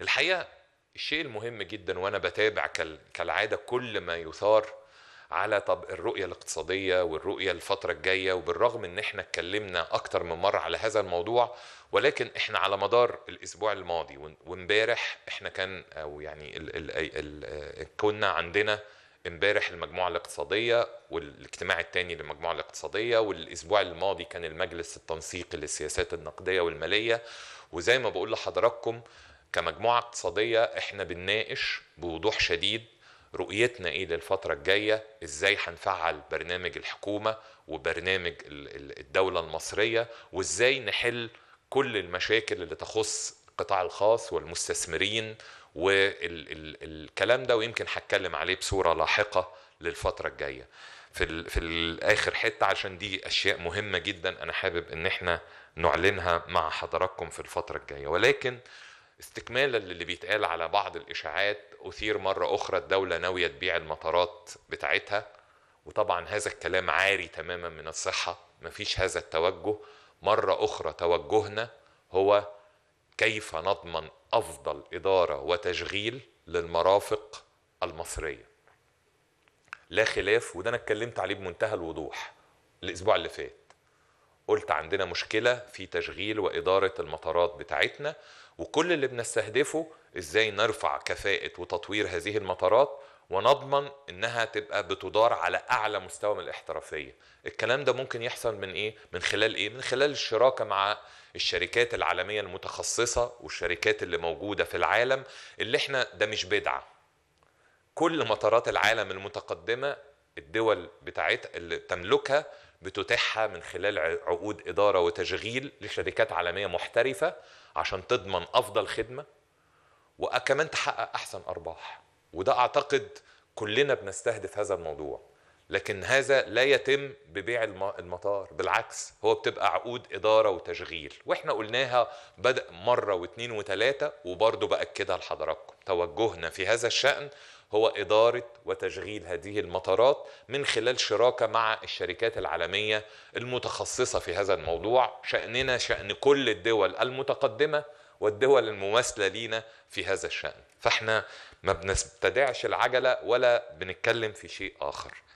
الحقيقه الشيء المهم جدا وانا بتابع كالعاده كل ما يثار على طب الرؤيه الاقتصاديه والرؤيه الفتره الجايه وبالرغم ان احنا اتكلمنا اكتر من مره على هذا الموضوع ولكن احنا على مدار الاسبوع الماضي وامبارح احنا كان او يعني الـ الـ الـ كنا عندنا امبارح المجموعه الاقتصاديه والاجتماع الثاني للمجموعه الاقتصاديه والاسبوع الماضي كان المجلس التنسيقي للسياسات النقديه والماليه وزي ما بقول لحضراتكم كمجموعة اقتصادية احنا بنناقش بوضوح شديد رؤيتنا ايه للفترة الجاية ازاي هنفعل برنامج الحكومة وبرنامج الدولة المصرية وازاي نحل كل المشاكل اللي تخص القطاع الخاص والمستثمرين والكلام ده ويمكن هتكلم عليه بصورة لاحقة للفترة الجاية في, في الاخر حتة عشان دي اشياء مهمة جدا انا حابب ان احنا نعلنها مع حضراتكم في الفترة الجاية ولكن استكمالا للي بيتقال على بعض الإشاعات أثير مرة أخرى الدولة ناوية تبيع المطارات بتاعتها وطبعا هذا الكلام عاري تماما من الصحة مفيش هذا التوجه مرة أخرى توجهنا هو كيف نضمن أفضل إدارة وتشغيل للمرافق المصرية لا خلاف وده أنا اتكلمت عليه بمنتهى الوضوح الأسبوع اللي فات قلت عندنا مشكله في تشغيل واداره المطارات بتاعتنا وكل اللي بنستهدفه ازاي نرفع كفاءه وتطوير هذه المطارات ونضمن انها تبقى بتدار على اعلى مستوى من الاحترافيه الكلام ده ممكن يحصل من ايه من خلال ايه من خلال الشراكه مع الشركات العالميه المتخصصه والشركات اللي موجوده في العالم اللي احنا ده مش بدعه كل مطارات العالم المتقدمه الدول بتاعتها اللي تملكها بتتاحها من خلال عقود إدارة وتشغيل لشركات عالمية محترفة عشان تضمن أفضل خدمة وكمان تحقق أحسن أرباح وده أعتقد كلنا بنستهدف هذا الموضوع لكن هذا لا يتم ببيع المطار بالعكس هو بتبقى عقود إدارة وتشغيل وإحنا قلناها بدأ مرة واثنين وثلاثة وبرضه بأكدها لحضراتكم توجهنا في هذا الشأن هو إدارة وتشغيل هذه المطارات من خلال شراكة مع الشركات العالمية المتخصصة في هذا الموضوع شأننا شأن كل الدول المتقدمة والدول المماثلة لينا في هذا الشأن فاحنا ما بنستدعش العجلة ولا بنتكلم في شيء آخر